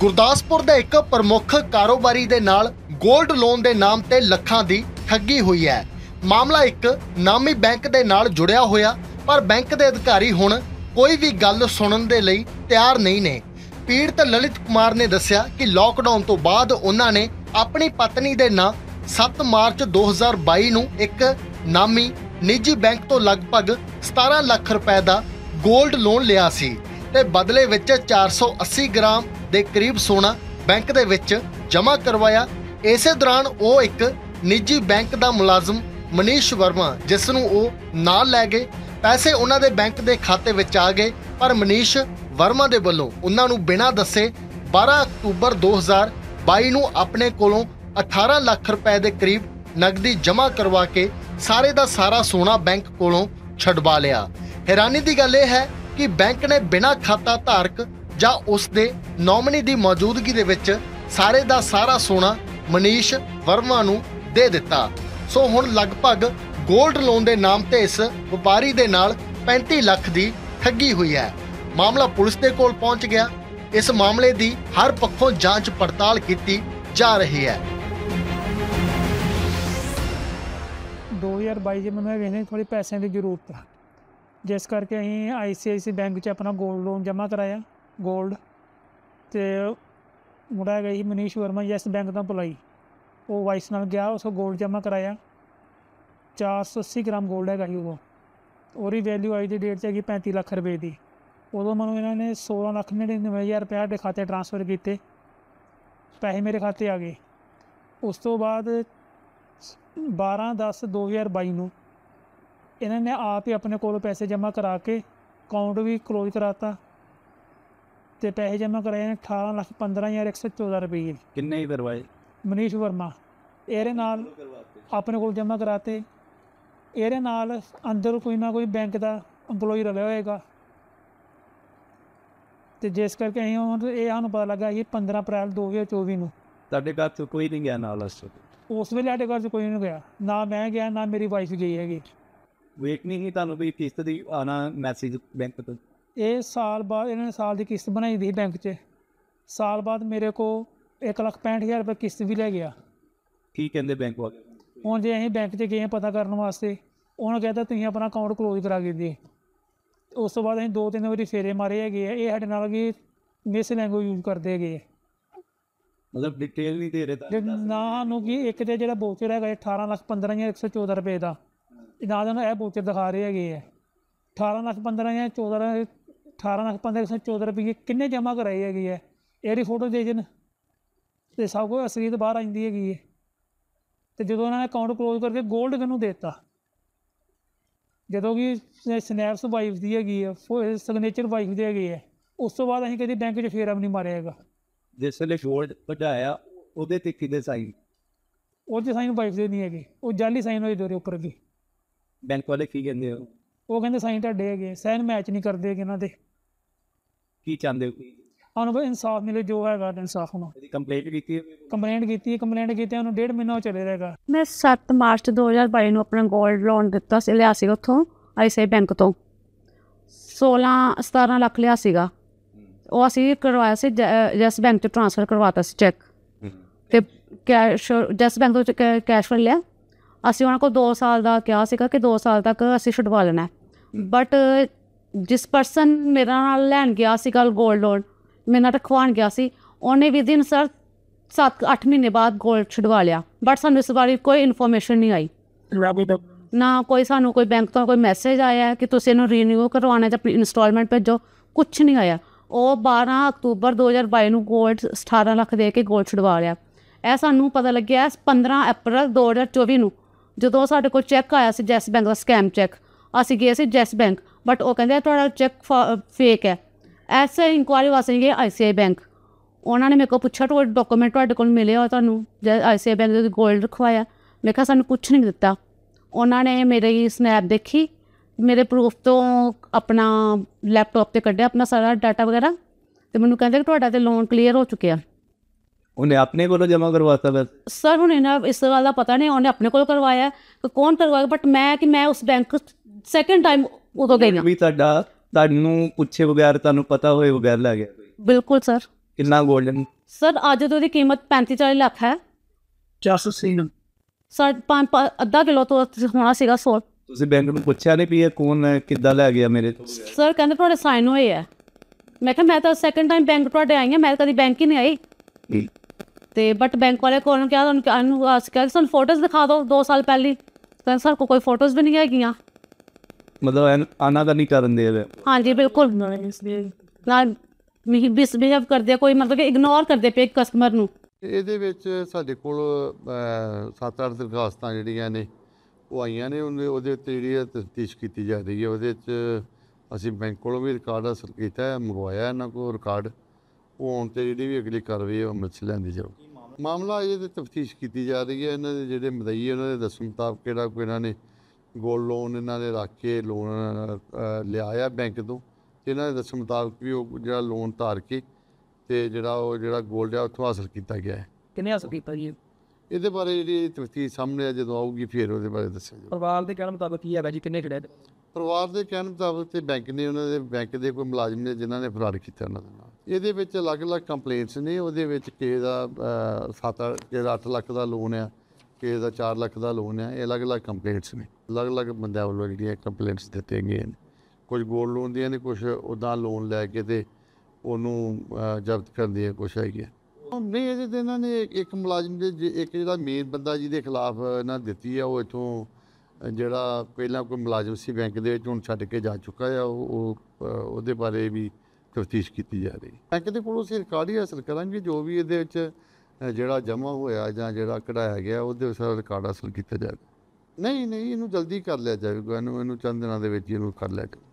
ਗੁਰਦਾਸਪੁਰ ਦੇ ਇੱਕ ਪ੍ਰਮੁੱਖ ਕਾਰੋਬਾਰੀ ਦੇ ਨਾਲ 골ਡ ਲੋਨ ਦੇ ਨਾਮ ਤੇ ਲੱਖਾਂ ਦੀ ਠੱਗੀ ਹੋਈ ਹੈ ਮਾਮਲਾ ਇੱਕ ਨਾਮੀ ਬੈਂਕ ਦੇ ਨਾਲ ਜੁੜਿਆ ਹੋਇਆ ਪਰ ਬੈਂਕ ਦੇ ਅਧਿਕਾਰੀ ਹੁਣ ਕੋਈ ਵੀ ਗੱਲ ਸੁਣਨ ਦੇ ਲਈ ਤਿਆਰ ਨਹੀਂ ਨੇ ਪੀੜਤ ਲਲਿਤ ਕੁਮਾਰ ਨੇ ਦੱਸਿਆ ਕਿ ਲਾਕਡਾਊਨ ਤੋਂ ਬਾਅਦ ਉਹਨਾਂ ਨੇ ਆਪਣੀ ਪਤਨੀ ਦੇ ਨਾਂ 7 ਮਾਰਚ 2022 ਨੂੰ ਇੱਕ ਨਾਮੀ ਨਿੱਜੀ ਬੈਂਕ ਤੋਂ ਲਗਭਗ 17 ਲੱਖ ਰੁਪਏ ਦਾ 골ਡ ਲੋਨ ਲਿਆ ਸੀ ਤੇ ਬਦਲੇ ਵਿੱਚ 480 ਗ੍ਰਾਮ ਦੇ ਕਰੀਬ ਸੋਨਾ ਬੈਂਕ ਦੇ ਵਿੱਚ ਜਮ੍ਹਾਂ ਕਰਵਾਇਆ ਇਸੇ ਦੌਰਾਨ ਉਹ ਇੱਕ ਨਿੱਜੀ ਬੈਂਕ ਦਾ ਮੁਲਾਜ਼ਮ ਮਨੀਸ਼ ਵਰਮਾ ਜਿਸ ਨੂੰ ਉਹ ਨਾਲ ਲੈ ਗਏ ਪੈਸੇ ਉਹਨਾਂ ਦੇ ਬੈਂਕ ਦੇ ਖਾਤੇ ਵਿੱਚ ਆ ਗਏ ਪਰ ਮਨੀਸ਼ ਵਰਮਾ ਦੇ ਵੱਲੋਂ ਉਹਨਾਂ ਨੂੰ ਬਿਨਾਂ ਦੱਸੇ 12 ਅਕਤੂਬਰ 2022 ਨੂੰ ਆਪਣੇ ਕੋਲੋਂ 18 ਲੱਖ ਰੁਪਏ ਦੇ ਕਰੀਬ ਨਗਦੀ ਜਮ੍ਹਾਂ ਕਰਵਾ ਕੇ ਸਾਰੇ ਦਾ ਸਾਰਾ ਸੋਨਾ ਬੈਂਕ ਕੋਲੋਂ ਛਡਵਾ ਲਿਆ ਹੈਰਾਨੀ ਦੀ ਗੱਲ ਇਹ ਹੈ ਕਿ ਬੈਂਕ ਨੇ ਬਿਨਾਂ ਖਾਤਾ ਧਾਰਕ ਜਾਂ ਉਸ ਦੇ ਨੋਮਿਨੀ ਦੀ ਮੌਜੂਦਗੀ ਦੇ ਵਿੱਚ ਸਾਰੇ ਦਾ ਸਾਰਾ ਸੋਨਾ ਮਨੀਸ਼ ਵਰਮਾ ਨੂੰ ਦੇ ਦਿੱਤਾ ਸੋ ਹੁਣ ਲਗਭਗ 골ਡ ਲੋਨ ਦੇ ਨਾਮ ਤੇ ਇਸ ਵਪਾਰੀ ਦੇ ਨਾਲ 35 ਲੱਖ ਦੀ ਠੱਗੀ ਹੋਈ ਹੈ ਮਾਮਲਾ ਪੁਲਿਸ ਦੇ ਕੋਲ ਪਹੁੰਚ ਗਿਆ ਇਸ ਮਾਮਲੇ ਦੀ ਹਰ ਪੱਖੋਂ ਜਾਂਚ ਪੜਤਾਲ ਕੀਤੀ ਜਾ ਰਹੀ ਹੈ 2022 ਜੇ ਮੈਨੂੰ ਇਹ ਵੇਖਣੇ ਥੋੜੀ ਪੈਸਿਆਂ ਦੀ ਜ਼ਰੂਰਤ ਆ ਜਿਸ ਕਰਕੇ ਅਸੀਂ ਆਈਸੀਆਈਸੀ ਬੈਂਕ 'ਚ ਆਪਣਾ 골ਡ ਲੋਨ ਜਮ੍ਹਾਂ ਕਰਾਇਆ 골ਡ ਤੇ ਮੁੜਾ ਗਈ ਮਨੀਸ਼ ਵਰਮਾ ਯੈਸ ਬੈਂਕ ਤੋਂ ਪੁਲਾਈ ਉਹ ਵਾਈਸ ਨਾਲ ਗਿਆ ਉਸ 골ਡ ਜਮ੍ਹਾਂ ਕਰਾਇਆ 480 ਗ੍ਰਾਮ 골ਡ ਹੈਗਾ ਹੀ ਉਹ ਉਹਦੀ ਵੈਲਿਊ ਅੱਜ ਦੀ ਡੇਟ 'ਚ ਹੈਗੀ 35 ਲੱਖ ਰੁਪਏ ਦੀ ਉਦੋਂ ਮਨੂੰ ਇਹਨਾਂ ਨੇ 16 ਲੱਖ 99000 ਰੁਪਏ ਦੇ ਖਾਤੇ ਟ੍ਰਾਂਸਫਰ ਕੀਤੇ ਪੈਸੇ ਮੇਰੇ ਖਾਤੇ ਆ ਗਏ ਉਸ ਤੋਂ ਬਾਅਦ 12 10 2022 ਨੂੰ ਇਹਨਾਂ ਨੇ ਆਪ ਹੀ ਆਪਣੇ ਕੋਲੋਂ ਪੈਸੇ ਜਮ੍ਹਾਂ ਕਰਾ ਕੇ ਅਕਾਊਂਟ ਵੀ ਕਲੋਜ਼ ਕਰਾਤਾ ਤੇ ਪੈਸੇ ਜਮ੍ਹਾਂ ਕਰਾਏ ਨੇ 18 ਲੱਖ 15114 ਰੁਪਏ ਕਿੰਨੇ ਹੀ ਦਰਵਾਏ ਮਨੀਸ਼ ਵਰਮਾ ਇਹਦੇ ਨਾਲ ਆਪਣੇ ਕੋਲ ਜਮ੍ਹਾਂ ਕਰਾਤੇ ਇਹਦੇ ਨਾਲ ਅੰਦਰ ਕੋਈ ਨਾ ਕੋਈ ਬੈਂਕ ਦਾ ਏਮਪਲੋਈ ਰਲਿਆ ਹੋਏਗਾ ਤੇ ਜਿਸ ਕਰਕੇ ਅਸੀਂ ਹੁਣ ਇਹ ਸਾਨੂੰ ਪਤਾ ਲੱਗਾ ਇਹ 15 ਅਪ੍ਰੈਲ 2024 ਨੂੰ ਤੁਹਾਡੇ ਘਰ ਤੋਂ ਕੋਈ ਨਹੀਂ ਗਿਆ ਨਾਲ ਉਸ ਵੇਲੇ ਸਾਡੇ ਘਰ ਤੋਂ ਕੋਈ ਨਹੀਂ ਗਿਆ ਨਾ ਮੈਂ ਗਿਆ ਨਾ ਮੇਰੀ ਵਾਈਫ ਗਈ ਹੈਗੀ ਵੇਖਣੀ ਹੀ ਤੁਹਾਨੂੰ ਵੀ ਕਿਸ਼ਤ ਦੀ ਆਣਾ ਮੈਸੇਜ ਬੈਂਕ ਤੋਂ ਇਹ ਸਾਲ ਬਾਅਦ ਇਹਨਾਂ ਨੇ ਸਾਲ ਦੀ ਕਿਸ਼ਤ ਬਣਾਈ ਦੀ ਬੈਂਕ 'ਚ ਸਾਲ ਬਾਅਦ ਮੇਰੇ ਕੋ 165000 ਰੁਪਏ ਕਿਸ਼ਤ ਵੀ ਲੈ ਗਿਆ ਕੀ ਕਹਿੰਦੇ ਬੈਂਕ ਵਾਲੇ ਹੁਣ ਜੇ ਅਸੀਂ ਬੈਂਕ 'ਚ ਗਏ ਆ ਪਤਾ ਕਰਨ ਵਾਸਤੇ ਉਹਨਾਂ ਕਹਿੰਦਾ ਤੁਸੀਂ ਆਪਣਾ ਅਕਾਊਂਟ ਕਲੋਜ਼ ਕਰਾ ਕੇ ਦੇ ਉਸ ਤੋਂ ਬਾਅਦ ਅਸੀਂ ਦੋ ਤਿੰਨ ਵਾਰੀ ਫੇਰੇ ਮਾਰੇ ਹੈਗੇ ਆ ਇਹ ਸਾਡੇ ਨਾਲ ਵੀ ਮਿਸ ਲੈਂਗੁਏਜ ਯੂਜ਼ ਕਰਦੇ ਹੈਗੇ ਮਤਲਬ ਡਿਟੇਲ ਨਹੀਂ ਦੇ ਰਹੇ ਤਾਂ ਨਾ ਨੂੰ ਕੀ ਇੱਕ ਤੇ ਜਿਹੜਾ ਬੋਚਰ ਹੈਗਾ 18 ਲੱਖ 114 ਰੁਪਏ ਦਾ ਤੇ ਨਾਲ ਉਹਨਾਂ ਇਹ ਬੋਚਰ ਦਿਖਾ ਰਹੇ ਹੈਗੇ ਆ 18 ਲੱਖ 15 ਜਾਂ 14 18 ਲੱਖ 15 14 ਰੁਪਏ ਕਿੰਨੇ ਜਮਾ ਕਰਾਏ ਹੈਗੇ ਆ ਇਹਦੀ ਫੋਟੋ ਦੇ ਜਨ ਤੇ ਸਭ ਕੁਝ ਤੋਂ ਬਾਹਰ ਆਂਦੀ ਹੈਗੀ ਹੈ ਤੇ ਜਦੋਂ ਉਹਨਾਂ ਨੇ ਅਕਾਊਂਟ ਕਲੋਜ਼ ਕਰਕੇ 골ਡ ਕਿਨੂੰ ਦਿੱਤਾ ਜਦੋਂ ਕਿ ਸਨੈਪਸ ਵਾਈਫ ਦੀ ਹੈਗੀ ਆ ਸਿਗਨੇਚਰ ਵਾਈਫ ਦੀ ਹੈਗੀ ਆ ਉਸ ਤੋਂ ਬਾਅਦ ਅਸੀਂ ਕਦੀ ਬੈਂਕ 'ਚ ਫੇਰ ਵੀ ਨਹੀਂ ਮਾਰਿਆਗਾ ਜਿਸ ਵੇਲੇ ਗੋਲਡ ਵਧਾਇਆ ਉਹਦੇ ਤੇ ਕਿਹਦੇ ਸਾਈਨ ਉਹਦੇ ਸਾਈਨ ਵਾਈਫ ਦੇ ਨਹੀਂ ਹੈਗੇ ਉਹ ਜਾਲੀ ਸਾਈਨ ਹੋਏ ਦੋਰੇ ਉੱਪਰ ਵੀ ਬੈਂਕ ਵਾਲੇ ਕੀ ਕਹਿੰਦੇ ਹੋ ਉਹ ਕਹਿੰਦੇ ਸਾਈਨ ਤੁਹਾਡੇ ਹੈਗੇ ਸਾਈਨ ਮੈਚ ਨਹੀਂ ਕਰਦੇ ਹੈਗੇ ਇਹਨਾਂ ਦੇ ਕੀ ਚਾਹੁੰਦੇ ਹੋ ਸਾਨੂੰ ਬਈ ਇਨਸਾਫ ਮਿਲੇ ਜੋ ਹੈਗਾ ਇਨਸਾਫ ਨੂੰ ਇਹਦੀ ਕੰਪਲੇਂਟ ਕੀਤੀ ਹੈ ਕੰਪਲੇਂਟ ਕੀਤੀ ਹੈ ਕੰਪਲੇਂਟ ਕੀਤੀ ਉਹਨੂੰ ਡੇਢ ਮਹੀਨਾ ਚਲੇ ਚੱਲੇ ਰਹੇਗਾ ਮੈਂ 7 ਮਾਰਚ 2022 ਨੂੰ ਆਪਣਾ 골ਡ ਲੋਨ ਦਿੱਤਾ ਸੀ ਲਿਆ ਸੀ ਉੱਥੋਂ ਆਈਸੀਆਈ ਬੈਂਕ ਤੋਂ 16 17 ਲੱਖ ਲਿਆ ਸੀਗਾ ਉਹ ਅਸੀਂ ਕਰਵਾਇਆ ਸੀ ਜੈਸ ਬੈਂਕ ਤੋਂ ਟ੍ਰਾਂਸਫਰ ਕਰਵਾਤਾ ਸੀ ਚੈੱਕ ਤੇ ਕੈਸ਼ ਜੈਸ ਬੈਂਕ ਤੋਂ ਕੈਸ਼ ਫੜ ਲਿਆ ਅਸੀਂ ਉਹਨਾਂ ਕੋਲ 2 ਸਾਲ ਦਾ ਕਿਹਾ ਸੀਗਾ ਕਿ 2 ਸਾਲ ਤੱਕ ਅਸੀਂ ਛੁਡਵਾ ਲੈਣਾ ਬਟ ਜਿਸ ਪਰਸਨ ਮੇਰਾ ਨਾਲ ਲੈਣ ਗਿਆ ਸੀ ਕੱਲ 골ਡ ਲੋਨ ਮੇਰੇ ਨਾਲ ਰਖਵਾਣ ਗਿਆ ਸੀ ਉਹਨੇ ਵੀ ਦਿਨ ਸਰ 7-8 ਮਹੀਨੇ ਬਾਅਦ 골ਡ ਛੁਡਵਾ ਲਿਆ ਬਟ ਸਾਨੂੰ ਇਸ ਬਾਰੇ ਕੋਈ ਇਨਫੋਰਮੇਸ਼ਨ ਨਹੀਂ ਆਈ ਨਾ ਕੋਈ ਸਾਨੂੰ ਕੋਈ ਬੈਂਕ ਤੋਂ ਕੋਈ ਮੈਸੇਜ ਆਇਆ ਕਿ ਤੁਸੀਂ ਇਹਨੂੰ ਰੀਨਿਊ ਕਰਵਾਉਣਾ ਜਾਂ ਇਨਸਟਾਲਮੈਂਟ ਭੇਜੋ ਕੁਝ ਨਹੀਂ ਆਇਆ ਉਹ 12 ਅਕਤੂਬਰ 2022 ਨੂੰ 골ਡ 18 ਲੱਖ ਦੇ ਕੇ 골ਡ ਛੁਡਵਾ ਲਿਆ ਇਹ ਸਾਨੂੰ ਪਤਾ ਲੱਗਿਆ 15 ਅਪ੍ਰੈਲ 2024 ਨੂੰ ਜਦੋਂ ਸਾਡੇ ਕੋਲ ਚੈੱਕ ਆਇਆ ਸੀ ਜੈਸ ਬੈਂਕ ਦਾ ਸਕੈਮ ਚੈੱਕ ਅਸੀਂ ਗਏ ਸੀ ਜੈਸ ਬੈਂਕ ਬਟ ਉਹ ਕਹਿੰਦੇ ਤੁਹਾਡਾ ਚੈੱਕ ਫੇਕ ਹੈ ਐਸੇ ਇਨਕੁਆਇਰੀ ਵਾਸਤੇ ਗਏ ਆਈਸੀਆਈ ਬੈਂਕ ਉਹਨਾਂ ਨੇ ਮੇਰੇ ਕੋਲ ਪੁੱਛਿਆ ਤੁਹਾਡੇ ਡਾਕੂਮੈਂਟ ਤੁਹਾਡੇ ਕੋਲ ਮਿਲੇ ਹੋ ਤੁਹਾਨੂੰ ਆਈਸੀਆਈ ਬੈਂਕ ਦੇ ਗੋਲਡ ਰਖਵਾਇਆ ਮੈਂ ਕਿਹਾ ਸਾਨੂੰ ਕੁਝ ਨਹੀਂ ਦਿੱਤਾ ਉਹਨਾਂ ਨੇ ਮੇਰੀ ਸਨੈਪ ਦੇਖੀ ਮੇਰੇ ਪ੍ਰੂਫ ਤੋਂ ਆਪਣਾ ਲੈਪਟਾਪ ਤੇ ਕੱਢਿਆ ਆਪਣਾ ਸਾਰਾ ਡਾਟਾ ਵਗੈਰਾ ਤੇ ਮੈਨੂੰ ਕਹਿੰਦੇ ਕਿ ਤੁਹਾਡਾ ਤੇ ਲੋਨ ਕਲੀਅਰ ਹੋ ਚੁੱਕਿਆ ਉਹਨੇ ਆਪਣੇ ਕੋਲੋਂ ਜਮਾ ਕਰਵਾਤਾ ਬਸ ਸਰ ਹੁਣ ਇਹਨਾਂ ਇਸ ਗੱਲ ਦਾ ਪਤਾ ਨਹੀਂ ਉਹਨੇ ਆਪਣੇ ਕੋਲ ਕਰਵਾਇਆ ਕਿ ਕੌਣ ਕਰਵਾਇਆ ਬਟ ਮੈਂ ਕਿ ਮੈਂ ਉਸ ਬੈਂਕ ਸੈਕੰਡ ਟਾਈਮ ਉਦੋਂ ਗਈ ਨਾ ਵੀ ਤੁਹਾਡਾ ਤੁਹਾਨੂੰ ਪੁੱਛੇ ਬਗੈਰ ਤੁਹਾਨੂੰ ਪਤਾ ਹੋਏ ਬਗੈਰ ਲੱਗ ਗਿਆ ਬਿਲਕੁਲ ਸਰ ਕਿੰਨਾ 골ਡਨ ਸਰ ਅੱਜ ਤੋਂ ਦੀ ਕੀਮਤ 35 40 ਲੱਖ ਹੈ 400 ਸੀਨ ਸਰ ਪੰਜ ਅੱਧਾ ਕਿਲੋ ਤੋਂ ਹੋਣਾ ਸੀਗਾ ਸੋਲ ਤੁਸੀਂ ਬੈਂਕ ਨੂੰ ਪੁੱਛਿਆ ਨਹੀਂ ਵੀ ਇਹ ਕੌਣ ਕਿੱਦਾਂ ਲੈ ਗਿਆ ਮੇਰੇ ਤੋਂ ਸਰ ਕਹਿੰਦੇ ਤੁਹਾਡੇ ਸਾਈਨ ਹੋਏ ਆ ਮੈਂ ਕਿਹਾ ਮੈਂ ਤਾਂ ਸੈਕੰਡ ਟਾਈਮ ਬੈਂਕ ਤੁਹਾਡੇ ਆਈ ਆ ਮੈਂ ਕਦੀ ਬੈਂਕ ਹੀ ਨਹੀਂ ਆਈ ਤੇ ਬਟ ਬੈਂਕ ਵਾਲੇ ਕੋਲ को उन्होंने क्या उनके ਸਨ सर ਦਿਖਾ ਦਿਓ 2 ਸਾਲ साल ਤਾਂ ਸਰ सर को कोई फोटोज़ भी नहीं ਮਤਲਬ ਆਨਾ आना ਨਹੀਂ नहीं करन दे रहे ਬਿਲਕੁਲ जी बिल्कुल ਨਾ ਬਿਹੇਵ ਕਰਦੇ ਕੋਈ ਮਤਲਬ ਕਿ ਇਗਨੋਰ ਕਰਦੇ ਪੇ ਕਸਟਮਰ ਨੂੰ ਇਹਦੇ ਵਿੱਚ ਸਾਡੇ ਕੋਲ 7-8 ਦਰਖਾਸਤਾਂ ਜਿਹੜੀਆਂ ਨੇ ਉਹ ਆਈਆਂ ਨੇ ਉਹਦੇ ਉੱਤੇ ਜਿਹੜੀ ਤਫਤੀਸ਼ ਕੀਤੀ ਜਾ ਰਹੀ ਹੈ ਉਹਦੇ ਵਿੱਚ ਅਸੀਂ ਬੈਂਕ ਕੋਲੋਂ ਵੀ ਰਿਕਾਰਡ ਹਾਸਲ ਕੀਤਾ ਹੈ ਮੰਗਵਾਇਆ ਇਹਨਾਂ ਕੋਲ ਰਿਕਾਰਡ ਉਹ ਤੇ ਜਿਹੜੀ ਵੀ ਅਗਲੀ ਕਾਰਵਾਈ ਹੈ ਉਹ ਅਮਲ 'ਚ ਲੈਂਦੀ ਮਾਮਲਾ ਇਹ ਤੇ ਤਫਤੀਸ਼ ਕੀਤੀ ਜਾ ਰਹੀ ਹੈ ਇਹਨਾਂ ਦੇ ਜਿਹੜੇ ਮਦਈ ਉਹਨਾਂ ਦੇ ਦੱਸਣ ਮੁਤਾਬਕ ਕਿਹੜਾ ਕੋਈ ਇਹਨਾਂ ਨੇ ਗੋਲ ਲੋਨ ਇਹਨਾਂ ਦੇ ਰੱਖ ਕੇ ਲੋਨ ਲਿਆ ਆ ਬੈਂਕ ਤੋਂ ਤੇ ਇਹਨਾਂ ਦੇ ਦੱਸਣ ਮੁਤਾਬਕ ਵੀ ਉਹ ਜਿਹੜਾ ਲੋਨ ਧਾਰ ਕੇ ਤੇ ਜਿਹੜਾ ਉਹ ਜਿਹੜਾ ਗੋਲਡ ਆ ਉੱਥੋਂ ਹਾਸਲ ਕੀਤਾ ਗਿਆ ਹੈ ਕਿੰਨੇ ਹਾਸਲ ਕੀਤਾ ਜੀ ਇਹਦੇ ਬਾਰੇ ਜਿਹੜੀ ਤਫਤੀਸ਼ ਸਾਹਮਣੇ ਜਦੋਂ ਆਊਗੀ ਫਿਰ ਉਹਦੇ ਬਾਰੇ ਦੱਸਿਆ ਜਾਊ ਦੇ ਕਹਿਣ ਮੁਤਾਬਕ ਕੀ ਹੈਗਾ ਜੀ ਕਿੰਨੇ ਖੜਿਆ ਪਰਿਵਾਰ ਦੇ ਕਹਿਣ ਮੁਤਾਬਕ ਤੇ ਬੈਂਕ ਨੇ ਉਹਨਾਂ ਦੇ ਬੈਂਕ ਦੇ ਕੋਈ ਮੁਲਾਜ਼ਮ ਨੇ ਜਿਨ੍ਹਾਂ ਨੇ ਫਰਾਡ ਕੀਤਾ ਉਹਨਾਂ ਦੇ ਨਾਲ ਇਹਦੇ ਵਿੱਚ ਅਲੱਗ-ਅਲੱਗ ਕੰਪਲੇਂਟਸ ਨੇ ਉਹਦੇ ਵਿੱਚ ਕੇ ਦਾ 7 ਕੇ ਦਾ 8 ਲੱਖ ਦਾ ਲੋਨ ਆ ਕੇ ਦਾ 4 ਲੱਖ ਦਾ ਲੋਨ ਆ ਇਹ ਅਲੱਗ-ਅਲੱਗ ਕੰਪਲੇਂਟਸ ਨੇ ਅਲੱਗ-ਅਲੱਗ ਬੰਦਿਆਂ ਵੱਲੋਂ ਜਿਹੜੀਆਂ ਕੰਪਲੇਂਟਸ ਦਿੱਤੇ ਗਏ ਨੇ ਕੁਝ ਗੋਲ ਲੋਨ ਦੀਆਂ ਨੇ ਕੁਝ ਉਦਾਂ ਲੋਨ ਲੈ ਕੇ ਤੇ ਉਹਨੂੰ ਜ਼ਬਤ ਕਰਨ ਦੀ ਕੋਸ਼ਿਸ਼ ਹੈਗੀ ਹੈ ਨਹੀਂ ਇਹਦੇ ਤੇ ਇਹਨਾਂ ਨੇ ਇੱਕ ਮੁਲਾਜ਼ਮ ਦੇ ਇੱਕ ਜਿਹੜਾ ਮੇਨ ਬੰਦਾ ਜਿਹਦੇ ਖਿਲਾਫ ਇਹਨਾਂ ਦਿੱਤੀ ਆ ਉਹ ਇਥੋਂ ਜਿਹੜਾ ਪਹਿਲਾਂ ਕੋਈ ਮੁਲਾਜ਼ਮ ਸੀ ਬੈਂਕ ਦੇ ਵਿੱਚ ਹੁਣ ਛੱਡ ਕੇ ਜਾ ਚੁੱਕਾ ਹੈ ਉਹ ਉਹਦੇ ਬਾਰੇ ਵੀ ਤਫਤੀਸ਼ ਕੀਤੀ ਜਾ ਰਹੀ ਹੈ ਬੈਂਕ ਦੇ ਕੋਲੋਂ ਅਸੀਂ ਰਿਕਾਰਡ ਹੀ ਹਾਸਲ ਕਰਾਂਗੇ ਜੋ ਵੀ ਇਹਦੇ ਵਿੱਚ ਜਿਹੜਾ ਜਮ੍ਹਾਂ ਹੋਇਆ ਜਾਂ ਜਿਹੜਾ ਕਢਾਇਆ ਗਿਆ ਉਹਦੇ ਉਸਾਰ ਰਿਕਾਰਡ ਹਾਸਲ ਕੀਤਾ ਜਾਵੇ ਨਹੀਂ ਨਹੀਂ ਇਹਨੂੰ ਜਲਦੀ ਕਰ ਲਿਆ ਜਾਵੇਗਾ ਇਹਨੂੰ ਇਹਨੂੰ ਚੰਦ ਦਿਨਾਂ ਦੇ ਵਿੱਚ ਇਹਨੂੰ ਕਰ ਲਿਆ